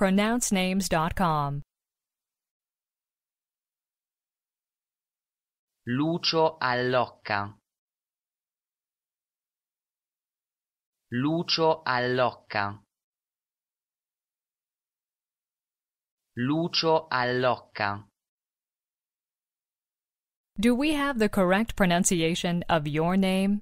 pronouncenames.com. Lucio Allocca. Lucio Allocca. Lucio Allocca. Do we have the correct pronunciation of your name?